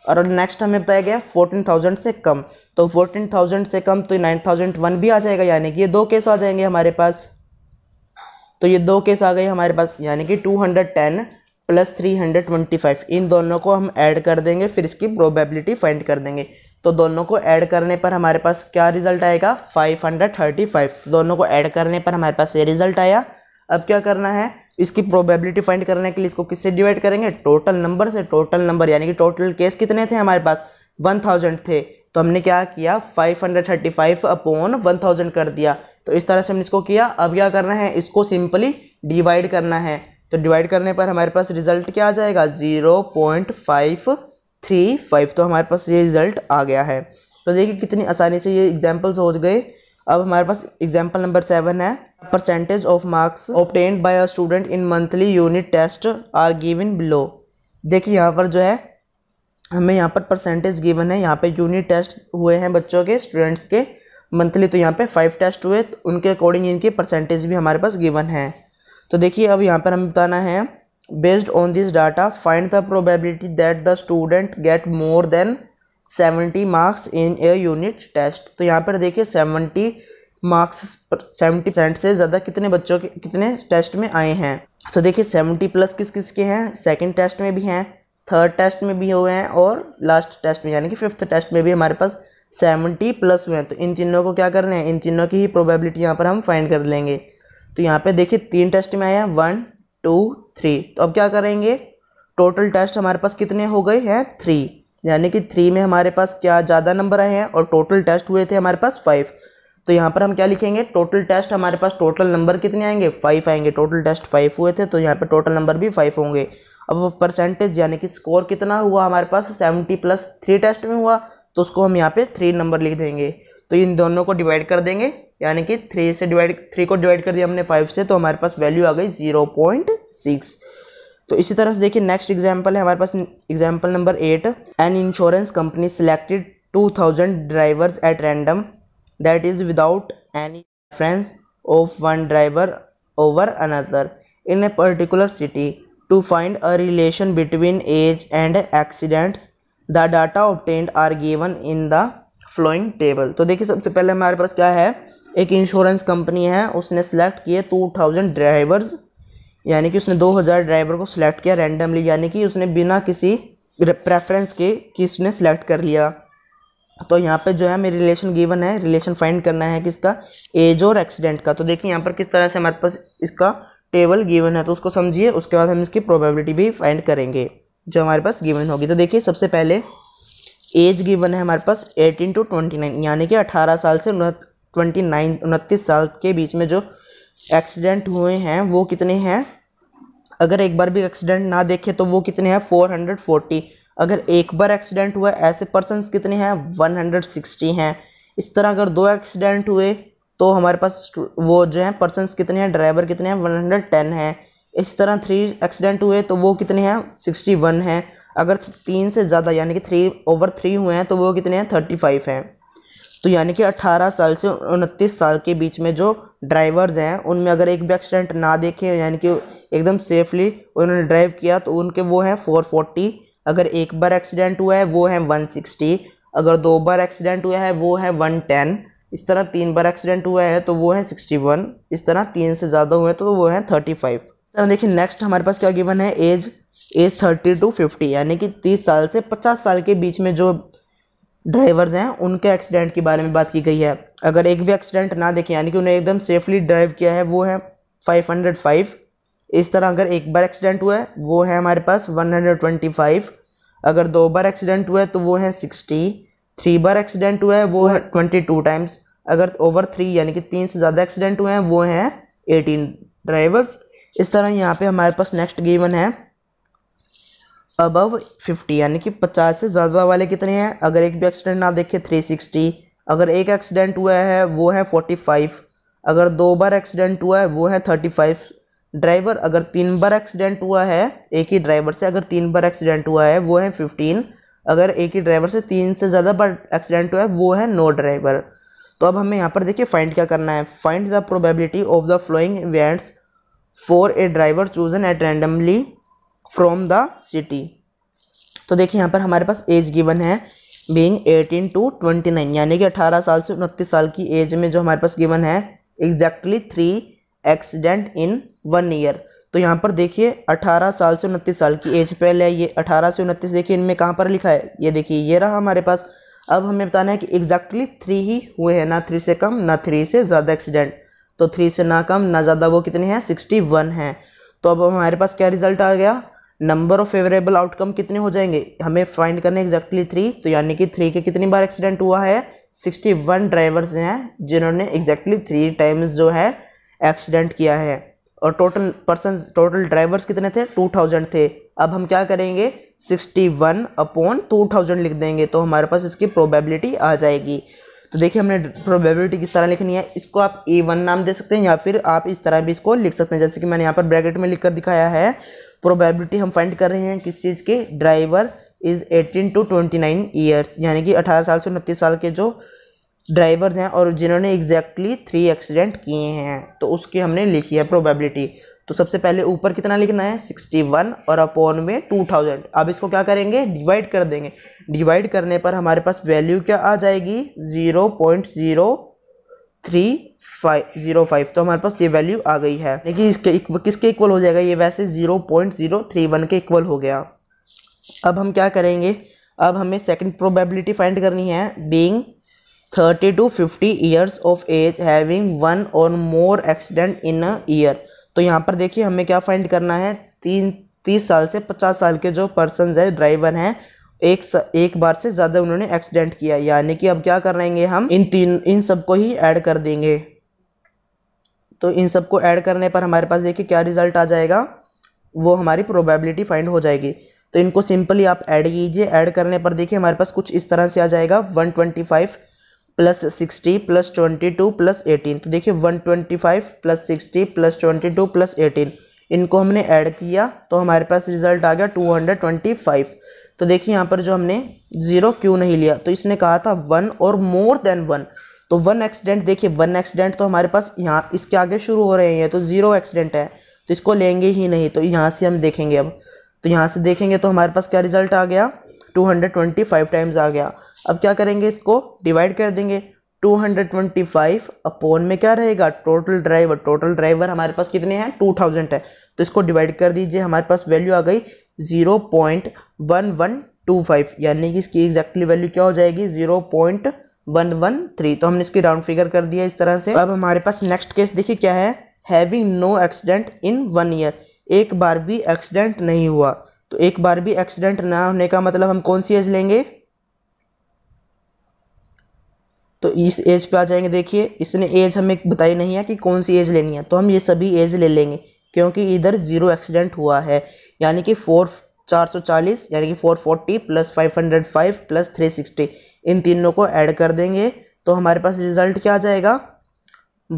और नेक्स्ट हमें बताया गया 14,000 से कम तो 14,000 से कम तो 9,001 भी आ जाएगा यानी कि ये दो केस आ जाएंगे हमारे पास तो ये दो केस आ गए हमारे पास यानी कि 210 प्लस 325 इन दोनों को हम ऐड कर देंगे फिर इसकी प्रोबेबिलिटी फाइंड कर देंगे तो दोनों को ऐड करने पर हमारे पास क्या रिजल्ट आएगा 535 तो दोनों को ऐड करने पर हमारे पास ये रिजल्ट आया अब क्या करना है इसकी प्रोबेबिलिटी फाइंड करने के लिए इसको किससे डिवाइड करेंगे टोटल नंबर से टोटल नंबर यानी कि टोटल केस कितने थे हमारे पास 1000 थे तो हमने क्या किया 535 अपॉन 1000 कर दिया तो इस तरह से हमने इसको किया अब क्या करना है इसको सिंपली डिवाइड करना है तो डिवाइड करने पर हमारे पास रिजल्ट क्या आ जाएगा 0.535 तो हमारे पास ये रिजल्ट आ गया है तो देखिए कितनी आसानी से ये एग्जाम्पल्स हो गए अब हमारे पास एग्जाम्पल नंबर सेवन है percentage of marks obtained by a student in monthly unit test are given below देखिए यहाँ पर जो है हमें यहाँ पर परसेंटेज गिवन है यहाँ पे यूनिट टेस्ट हुए हैं बच्चों के स्टूडेंट्स के मंथली तो यहाँ पे फाइव टेस्ट हुए तो उनके अकॉर्डिंग इनके परसेंटेज भी हमारे पास गिवन है तो देखिए अब यहाँ पर हम बताना है based on this data find the probability that the student get more than seventy marks in a unit test तो यहाँ पर देखिए सेवेंटी मार्क्स सेवेंटी परसेंट से ज़्यादा कितने बच्चों के कितने टेस्ट में आए हैं तो देखिए सेवेंटी प्लस किस किस के हैं सेकेंड टेस्ट में भी हैं थर्ड टेस्ट में भी हुए हैं और लास्ट टेस्ट में यानी कि फिफ्थ टेस्ट में भी हमारे पास सेवेंटी प्लस हुए हैं तो इन तीनों को क्या करना है इन तीनों की ही प्रोबेबिलिटी यहाँ पर हम फाइंड कर लेंगे तो यहाँ पे देखिए तीन टेस्ट में आए हैं वन टू थ्री तो अब क्या करेंगे टोटल टेस्ट हमारे पास कितने हो गए हैं थ्री यानी कि थ्री में हमारे पास क्या ज़्यादा नंबर आए हैं और टोटल टेस्ट हुए थे हमारे पास फाइव तो यहाँ पर हम क्या लिखेंगे टोटल टेस्ट हमारे पास टोटल नंबर कितने आएंगे फाइव आएंगे टोटल टेस्ट फाइव हुए थे तो यहाँ पर टोटल नंबर भी फाइव होंगे अब वो परसेंटेज यानी कि स्कोर कितना हुआ हमारे पास सेवेंटी प्लस थ्री टेस्ट में हुआ तो उसको हम यहाँ पे थ्री नंबर लिख देंगे तो इन दोनों को डिवाइड कर देंगे यानी कि थ्री से डिवाइड थ्री को डिवाइड कर दिया हमने फाइव से तो हमारे पास वैल्यू आ गई ज़ीरो पॉइंट सिक्स तो इसी तरह से देखिए नेक्स्ट एग्जाम्पल है हमारे पास example number eight an insurance company selected two thousand drivers at random that is without any reference of one driver over another in a particular city to find a relation between age and accidents the data obtained are given in the flowing table तो देखिए सबसे पहले हमारे पास क्या है एक इंश्योरेंस कंपनी है उसने सेलेक्ट किए टू थाउजेंड ड्राइवर्स यानी कि उसने दो हज़ार ड्राइवर को सिलेक्ट किया रैंडमली यानी कि उसने बिना किसी प्रेफरेंस के कि उसने सेलेक्ट कर लिया तो यहाँ पे जो है मेरी रिलेशन गिवन है रिलेशन फाइंड करना है किसका एज और एक्सीडेंट का तो देखिए यहाँ पर किस तरह से हमारे पास इसका टेबल गिवन है तो उसको समझिए उसके बाद हम इसकी प्रोबेबिलिटी भी फाइंड करेंगे जो हमारे पास गिवन होगी तो देखिए सबसे पहले एज गिवन है हमारे पास 18 टू 29 यानी कि 18 साल से ट्वेंटी नाइन उनतीस साल के बीच में जो एक्सीडेंट हुए हैं वो कितने हैं अगर एक बार भी एक्सीडेंट ना देखे तो वो कितने हैं फोर हंड्रेड फोर्टी अगर एक बार एक्सीडेंट हुआ ऐसे पर्सन कितने हैं वन हंड्रेड सिक्सटी हैं इस तरह अगर दो एक्सीडेंट हुए तो हमारे पास वो जो है पर्सनस कितने हैं ड्राइवर कितने हैं वन हंड्रेड टेन हैं इस तरह थ्री एक्सीडेंट हुए तो वो कितने हैं सिक्सटी वन हैं अगर तीन से ज़्यादा यानी कि थ्री ओवर थ्री हुए हैं तो वो कितने हैं थर्टी फाइव हैं तो यानी कि अट्ठारह साल से उनतीस साल के बीच में जो ड्राइवर्स हैं उनमें अगर एक भी एक्सीडेंट ना देखें यानी कि एकदम सेफली उन्होंने ड्राइव किया तो उनके वो हैं फ़ोर फोर्टी अगर एक बार एक्सीडेंट हुआ है वो है वन सिक्सटी अगर दो बार एक्सीडेंट हुआ है वो है वन टेन इस तरह तीन बार एक्सीडेंट हुआ है तो वो है सिक्सटी वन इस तरह तीन से ज़्यादा हुए तो वो है थर्टी फाइव तरह देखिए नेक्स्ट हमारे पास क्या गिवन है age age thirty to fifty यानी कि तीस साल से पचास साल के बीच में जो ड्राइवर्स हैं उनके एक्सीडेंट के बारे में बात की गई है अगर एक भी एक्सीडेंट ना देखें यानी कि उन्हें एकदम सेफली ड्राइव किया है वो है फाइव हंड्रेड फाइव इस तरह अगर एक बार एक्सीडेंट हुआ है वो है हमारे पास वन हंड्रेड ट्वेंटी फाइव अगर दो बार एक्सीडेंट हुआ है तो वो है सिक्सटी थ्री बार एक्सीडेंट हुआ है वो है ट्वेंटी टू टाइम्स अगर ओवर थ्री यानी कि तीन से ज़्यादा एक्सीडेंट हुए हैं वो हैं एटीन ड्राइवर्स इस तरह यहाँ पे हमारे पास नेक्स्ट गिवन है अबव फिफ्टी यानी कि पचास से ज़्यादा वाले कितने हैं अगर एक भी एक्सीडेंट ना देखे थ्री सिक्सटी अगर एक एक्सीडेंट हुआ है वो है फोर्टी फाइव अगर दो बार एक्सीडेंट हुआ है वो है थर्टी फाइव ड्राइवर अगर तीन बार एक्सीडेंट हुआ है एक ही ड्राइवर से अगर तीन बार एक्सीडेंट हुआ है वो है फिफ्टीन अगर एक ही ड्राइवर से तीन से ज़्यादा बार एक्सीडेंट हुआ है वो है नो ड्राइवर तो अब हमें यहाँ पर देखिए फाइंड क्या करना है find the probability of the following events for a driver chosen at randomly from the city तो देखिए यहाँ पर हमारे पास एज गिवन है बीइंग 18 टू 29 यानी कि 18 साल से उनतीस साल की एज में जो हमारे पास गिवन है exactly three accident in one year तो यहाँ पर देखिए 18 साल से उनतीस साल की एज पहले है ये 18 से उनतीस देखिए इनमें कहाँ पर लिखा है ये देखिए ये रहा हमारे पास अब हमें बताना है कि एग्जैक्टली थ्री ही हुए हैं ना थ्री से कम ना थ्री से ज़्यादा एक्सीडेंट तो थ्री से ना कम ना ज़्यादा वो कितने हैं सिक्सटी वन है तो अब हमारे पास क्या रिजल्ट आ गया नंबर ऑफ फेवरेबल आउटकम कितने हो जाएंगे हमें फाइंड करने एग्जैक्टली थ्री तो यानी कि थ्री के कितनी बार एक्सीडेंट हुआ है सिक्सटी वन ड्राइवर्स हैं जिन्होंने एग्जैक्टली थ्री टाइम्स जो है एक्सीडेंट किया है और टोटल पर्सन टोटल ड्राइवर्स कितने थे टू थाउजेंड थे अब हम क्या करेंगे sixty one upon two thousand लिख देंगे तो हमारे पास इसकी प्रोबेबिलिटी आ जाएगी तो देखिए हमने प्रोबेबिलिटी किस तरह लिखनी है इसको आप ए वन नाम दे सकते हैं या फिर आप इस तरह भी इसको लिख सकते हैं जैसे कि मैंने यहाँ पर ब्रैकेट में लिख कर दिखाया है प्रोबेबिलिटी हम फाइंड कर रहे हैं किस चीज़ के driver is eighteen to twenty nine years यानी कि अठारह साल से उनतीस साल के जो ड्राइवर्स हैं और जिन्होंने एग्जैक्टली थ्री एक्सीडेंट किए हैं तो उसकी हमने लिखी है प्रोबेबिलिटी तो सबसे पहले ऊपर कितना लिखना है 61 और अपॉन में 2000 अब इसको क्या करेंगे डिवाइड कर देंगे डिवाइड करने पर हमारे पास वैल्यू क्या आ जाएगी फाइव तो हमारे पास ये वैल्यू आ गई है देखिए इसके किसके इक्वल हो जाएगा ये वैसे 0.031 के इक्वल हो गया अब हम क्या करेंगे अब हमें सेकंड प्रोबेबिलिटी फाइंड करनी है being thirty to fifty years of age having one और more accident in a year तो यहाँ पर देखिए हमें क्या फाइंड करना है तीन तीस साल से पचास साल के जो पर्सन है ड्राइवर हैं एक स, एक बार से ज़्यादा उन्होंने एक्सीडेंट किया यानी कि अब क्या करेंगे हम इन तीन इन सबको ही ऐड कर देंगे तो इन सबको ऐड करने पर हमारे पास देखिए क्या रिजल्ट आ जाएगा वो हमारी प्रोबेबिलिटी फाइंड हो जाएगी तो इनको सिंपली आप ऐड कीजिए ऐड करने पर देखिए हमारे पास कुछ इस तरह से आ जाएगा one twenty five plus sixty plus twenty two plus eighteen तो देखिए one twenty five plus sixty plus twenty two plus eighteen इनको हमने ऐड किया तो हमारे पास रिजल्ट आ गया टू हंड्रेड ट्वेंटी फाइव तो देखिए यहाँ पर जो हमने ज़ीरो क्यों नहीं लिया तो इसने कहा था वन और मोर देन वन तो वन एक्सीडेंट देखिए वन एक्सीडेंट तो हमारे पास यहाँ इसके आगे शुरू हो रहे हैं तो ज़ीरो एक्सीडेंट है तो इसको लेंगे ही नहीं तो यहाँ से हम देखेंगे अब तो यहाँ से देखेंगे तो हमारे पास क्या रिजल्ट आ गया 225 टाइम्स आ गया अब क्या करेंगे इसको डिवाइड कर देंगे 225 अपोन में क्या रहेगा टोटल ड्राइवर टोटल ड्राइवर हमारे पास कितने हैं 2000 है तो इसको डिवाइड कर दीजिए हमारे पास वैल्यू आ गई 0.1125 यानी कि इसकी एग्जैक्टली वैल्यू क्या हो जाएगी 0.113 तो हमने इसकी राउंड फिगर कर दिया इस तरह से अब हमारे पास नेक्स्ट केस देखिए क्या है having no accident in one year एक बार भी एक्सीडेंट नहीं हुआ तो एक बार भी एक्सीडेंट ना होने का मतलब हम कौन सी एज लेंगे तो इस एज पे आ जाएंगे देखिए इसने एज हमें बताई नहीं है कि कौन सी एज लेनी है तो हम ये सभी एज ले लेंगे क्योंकि इधर ज़ीरो एक्सीडेंट हुआ है यानी कि फोर चार सौ चालीस यानी कि four forty plus five hundred five plus three sixty इन तीनों को ऐड कर देंगे तो हमारे पास रिज़ल्ट क्या आ जाएगा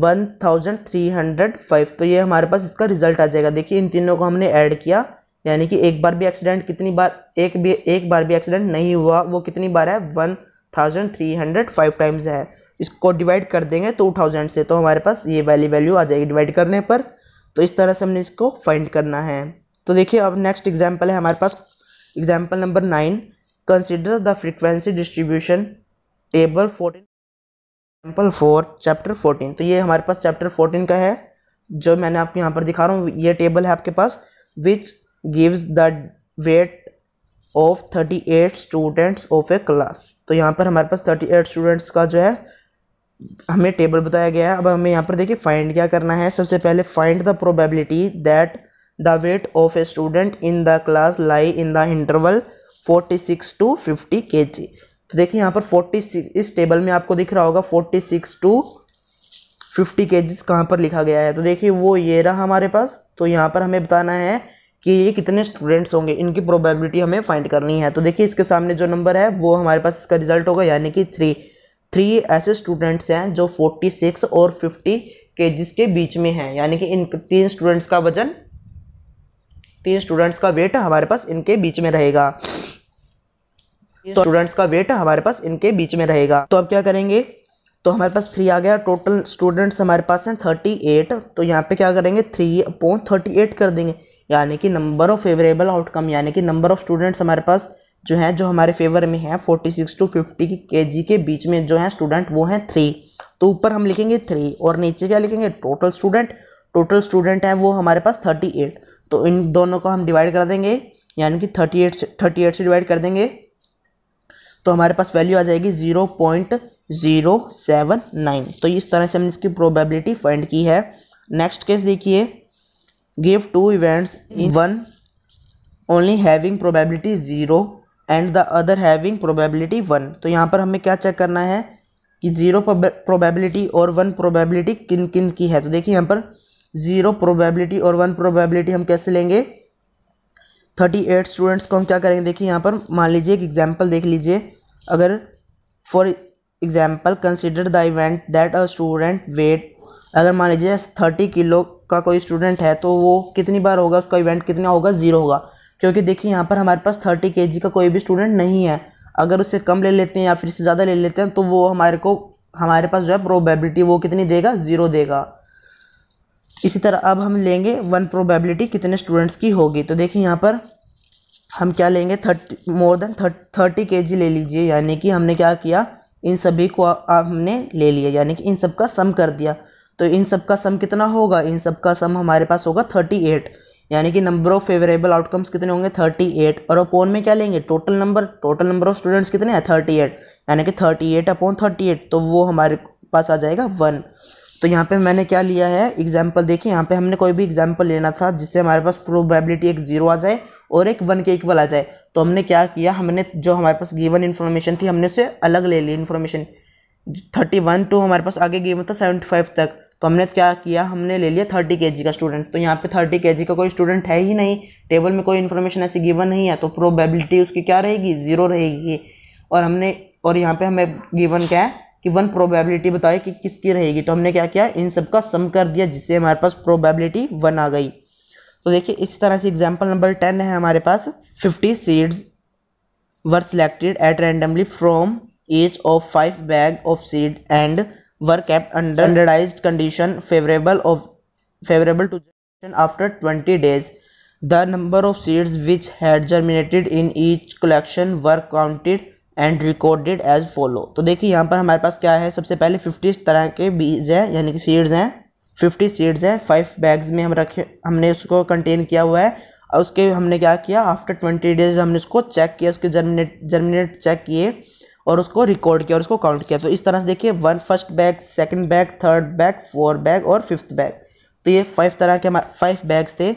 one thousand three hundred five तो ये हमारे पास इसका रिज़ल्ट आ जाएगा देखिए इन तीनों को हमने ऐड किया यानी कि एक बार भी एक्सीडेंट कितनी बार एक भी एक बार भी एक्सीडेंट नहीं हुआ वो कितनी बार है one thousand three hundred five times है इसको डिवाइड कर देंगे टू तो थाउजेंड से तो हमारे पास ये वाली वैल्यू आ जाएगी डिवाइड करने पर तो इस तरह से हमने इसको फाइंड करना है तो देखिए अब नेक्स्ट एग्जाम्पल है हमारे पास example number nine consider the frequency distribution table fourteen example four chapter fourteen तो ये हमारे पास चैप्टर फोर्टीन का है जो मैंने आपको यहाँ पर दिखा रहा हूँ ये टेबल है आपके पास which gives the weight of thirty eight students of a class तो यहाँ पर हमारे पास थर्टी एट स्टूडेंट्स का जो है हमें टेबल बताया गया है अब हमें यहाँ पर देखिए फाइंड क्या करना है सबसे पहले find the probability that the weight of a student in the class lie in the interval forty six to fifty K G तो देखिए यहाँ पर फोर्टी सिक्स इस टेबल में आपको दिख रहा होगा फोर्टी सिक्स टू फिफ्टी के जीज कहाँ पर लिखा गया है तो देखिए वो ये रहा हमारे पास तो यहाँ पर हमें बताना है कि ये कितने स्टूडेंट्स होंगे इनकी प्रोबेबिलिटी हमें फाइंड करनी है तो देखिए इसके सामने जो नंबर है वो हमारे पास इसका रिजल्ट होगा यानी कि थ्री थ्री ऐसे स्टूडेंट्स हैं जो फोर्टी सिक्स और फिफ्टी के के बीच में हैं यानी कि इन तीन स्टूडेंट्स का वजन तीन स्टूडेंट्स का वेट हमारे पास इनके बीच में रहेगा तो स्टूडेंट्स का वेट हमारे पास इनके बीच में रहेगा तो अब क्या करेंगे तो हमारे पास थ्री आ गया टोटल स्टूडेंट्स हमारे पास हैं थर्टी एट तो यहाँ पे क्या करेंगे थ्री अपॉन थर्टी एट कर देंगे यानी कि नंबर ऑफ फेवरेबल आउटकम यानी कि नंबर ऑफ स्टूडेंट्स हमारे पास जो हैं जो हमारे फेवर में हैं फोर्टी सिक्स टू फिफ्टी की के जी के बीच में जो हैं स्टूडेंट वो हैं थ्री तो ऊपर हम लिखेंगे थ्री और नीचे क्या लिखेंगे टोटल स्टूडेंट टोटल स्टूडेंट हैं वो हमारे पास थर्टी एट तो इन दोनों को हम डिवाइड कर देंगे यानी कि थर्टी एट से थर्टी एट से डिवाइड कर देंगे तो हमारे पास वैल्यू आ जाएगी zero point zero seven nine तो इस तरह से हमने इसकी प्रोबेबिलिटी फाइंड की है नेक्स्ट केस देखिए give two events in one only having probability zero and the other having probability one तो यहाँ पर हमें क्या चेक करना है कि ज़ीरो प्रोबेबिलिटी और वन प्रोबेबिलिटी किन किन की है तो देखिए यहाँ पर ज़ीरो प्रोबेबिलिटी और वन प्रोबेबिलिटी हम कैसे लेंगे थर्टी एट स्टूडेंट्स को हम क्या करेंगे देखिए यहाँ पर मान लीजिए एक एग्जाम्पल देख लीजिए अगर for example consider the event that a student weight अगर मान लीजिए थर्टी किलो का कोई स्टूडेंट है तो वो कितनी बार होगा उसका इवेंट कितना होगा ज़ीरो होगा क्योंकि देखिए यहाँ पर हमारे पास थर्टी के का कोई भी स्टूडेंट नहीं है अगर उससे कम ले लेते हैं या फिर इससे ज़्यादा ले लेते हैं तो वो हमारे को हमारे पास जो है प्रोबेबिलिटी वो कितनी देगा ज़ीरो देगा इसी तरह अब हम लेंगे वन प्रोबेबिलिटी कितने स्टूडेंट्स की होगी तो देखिए यहाँ पर हम क्या लेंगे थर्टी मोर देन थर्टी के जी ले लीजिए यानी कि हमने क्या किया इन सभी को हमने ले लिया यानी कि इन सब का सम कर दिया तो इन सब का सम कितना होगा इन सब का सम हमारे पास होगा थर्टी एट यानी कि नंबर ऑफ फेवरेबल आउटकम्स कितने होंगे थर्टी एट और अपोन में क्या लेंगे total number total number of students कितने हैं थर्टी एट यानी कि thirty eight upon thirty eight तो वो हमारे पास आ जाएगा वन तो यहाँ पे मैंने क्या लिया है एग्जाम्पल देखिए यहाँ पे हमने कोई भी एग्जाम्पल लेना था जिससे हमारे पास प्रोबेबिलिटी एक जीरो आ जाए और एक वन के इक्वल आ जाए तो हमने क्या किया हमने जो हमारे पास गिवन इन्फॉर्मेशन थी हमने उसे अलग ले ली इन्फॉर्मेशन थर्टी वन टू हमारे पास आगे गिवन था सेवेंटी फाइव तक तो हमने तो क्या किया हमने ले लिया थर्टी के का स्टूडेंट तो यहाँ पे थर्टी के का कोई स्टूडेंट है ही नहीं टेबल में कोई इन्फॉर्मेशन ऐसी गिवन नहीं है तो प्रोबेबिलिटी उसकी क्या रहेगी ज़ीरो रहेगी और हमने और यहाँ पे हमें गिवन क्या है कि वन प्रोबेबिलिटी बताए कि किसकी रहेगी तो हमने क्या किया इन सब का सम कर दिया जिससे हमारे पास प्रोबेबिलिटी वन आ गई तो देखिए इसी तरह से एग्जाम्पल नंबर टेन है हमारे पास fifty seeds were selected at randomly from each of five bag of seed and were kept under standardized condition favorable of favorable to germination after 20 days the number of seeds which had germinated in each collection were counted and recorded as follow तो देखिए यहाँ पर हमारे पास क्या है सबसे पहले फिफ्टी तरह के बीज हैं यानी कि सीड्स हैं फिफ्टी सीड्स हैं फाइव बैग्स में हम रखे हमने उसको कंटेन किया हुआ है और उसके हमने क्या किया आफ्टर ट्वेंटी डेज हमने उसको चेक किया उसके जर्मिनेट जर्मिनेट चेक किए और उसको रिकॉर्ड किया और उसको काउंट किया तो इस तरह से देखिए one first bag second bag third bag four bag और फिफ्थ बैग तो ये फाइव तरह के फाइव बैग्स थे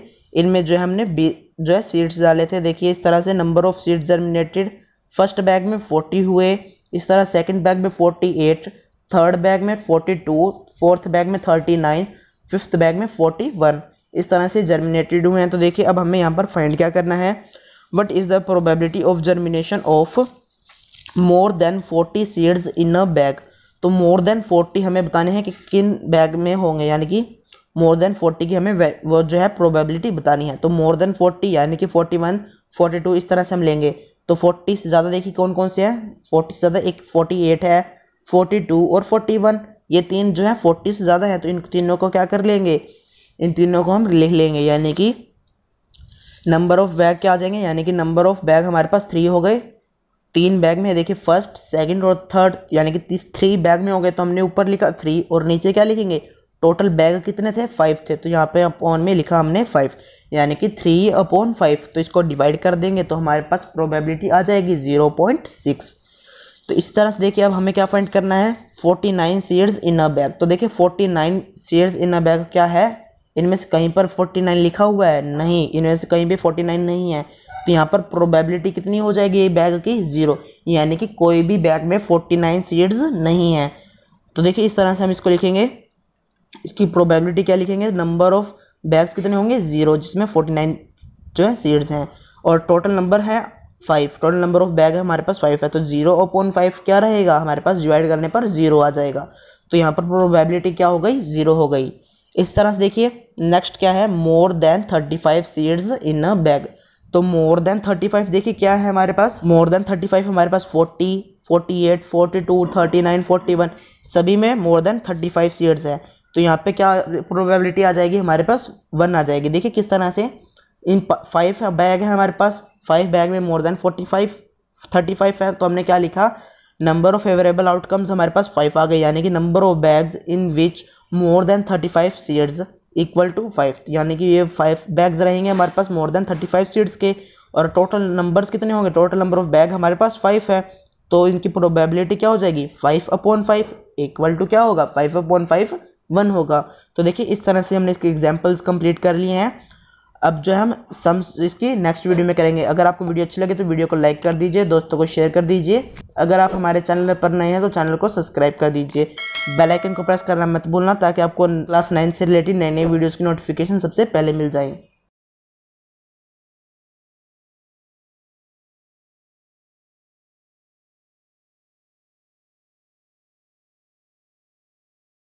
इनमें जो है हमने बी जो है सीट्स डाले थे देखिए इस तरह से number of seeds germinated first bag में फोर्टी हुए इस तरह सेकेंड बैग में फोर्टी एट थर्ड बैग में फोर्टी टू फोर्थ बैग में थर्टी नाइन फिफ्थ बैग में फोर्टी वन इस तरह से जर्मिनेटेड हुए हैं तो देखिए अब हमें यहाँ पर फाइंड क्या करना है what is the probability of germination of more than forty seeds in a bag तो मोर देन फोर्टी हमें बताने हैं कि किन बैग में होंगे यानी कि मोर देन फोर्टी की हमें वो जो है प्रोबेबिलिटी बतानी है तो मोर देन फोर्टी यानी कि फोर्टी वन फोर्टी टू इस तरह से हम लेंगे तो फोर्टी से ज़्यादा देखिए कौन कौन से हैं फोर्टी से ज़्यादा एक फोर्टी एट है फोर्टी टू और फोर्टी वन ये तीन जो है फोर्टी से ज़्यादा है तो इन तीनों को क्या कर लेंगे इन तीनों को हम लिख लेंगे यानी कि नंबर ऑफ़ बैग क्या आ जाएंगे यानी कि नंबर ऑफ़ बैग हमारे पास थ्री हो गए तीन बैग में है देखिए फर्स्ट सेकंड और थर्ड यानी कि थ्री बैग में हो गए तो हमने ऊपर लिखा थ्री और नीचे क्या लिखेंगे टोटल बैग कितने थे फाइव थे तो यहाँ पे अपॉन में लिखा हमने फाइव यानी कि थ्री अपॉन फाइव तो इसको डिवाइड कर देंगे तो हमारे पास प्रोबेबिलिटी आ जाएगी ज़ीरो पॉइंट सिक्स तो इस तरह से देखिए अब हमें क्या फाइंड करना है forty nine seeds in a bag तो देखिए forty nine seeds in a bag क्या है इनमें से कहीं पर 49 लिखा हुआ है नहीं इनमें से कहीं भी 49 नहीं है तो यहाँ पर प्रोबेबिलिटी कितनी हो जाएगी ये बैग की ज़ीरो यानी कि कोई भी बैग में 49 सीड्स नहीं है तो देखिए इस तरह से हम इसको लिखेंगे इसकी प्रोबेबिलिटी क्या लिखेंगे नंबर ऑफ़ बैग्स कितने होंगे ज़ीरो जिसमें नाइन जो है सीड्स हैं और टोटल नंबर है five total number of bag है हमारे पास फाइव है तो जीरो अपॉन फाइव क्या रहेगा हमारे पास डिवाइड करने पर ज़ीरो आ जाएगा तो यहाँ पर प्रोबेबिलिटी क्या हो गई ज़ीरो हो गई इस तरह से देखिए नेक्स्ट क्या है more than thirty five seeds in a bag तो मोर देन थर्टी फाइव देखिए क्या है हमारे पास मोर देन थर्टी फाइव हमारे पास forty forty eight forty two thirty nine forty one सभी में more than thirty five seeds हैं तो यहाँ पे क्या प्रोबेबिलिटी आ जाएगी हमारे पास वन आ जाएगी देखिए किस तरह से इन फाइव बैग है हमारे पास फाइव बैग में more than forty five thirty five है तो हमने क्या लिखा नंबर ऑफ फेवरेबल आउटकम्स हमारे पास फाइव आ गए यानी कि number of bags in which more than thirty five seeds equal to five यानी कि ये फाइव बैग्स रहेंगे हमारे पास more than thirty five seeds के और टोटल नंबर्स कितने होंगे टोटल नंबर ऑफ बैग हमारे पास फाइव है तो इनकी प्रोबेबिलिटी क्या हो जाएगी five upon five equal to क्या होगा फाइव अपॉन फाइव वन होगा तो देखिए इस तरह से हमने इसके एग्जाम्पल्स कंप्लीट कर लिए हैं अब जो है हम सम इसकी नेक्स्ट वीडियो में करेंगे अगर आपको वीडियो अच्छी लगे तो वीडियो को लाइक कर दीजिए दोस्तों को शेयर कर दीजिए अगर आप हमारे चैनल पर नए हैं तो चैनल को सब्सक्राइब कर दीजिए बेल आइकन को प्रेस करना मत भूलना ताकि आपको क्लास नाइन से रिलेटेड नए नए वीडियोज़ की नोटिफिकेशन सबसे पहले मिल जाए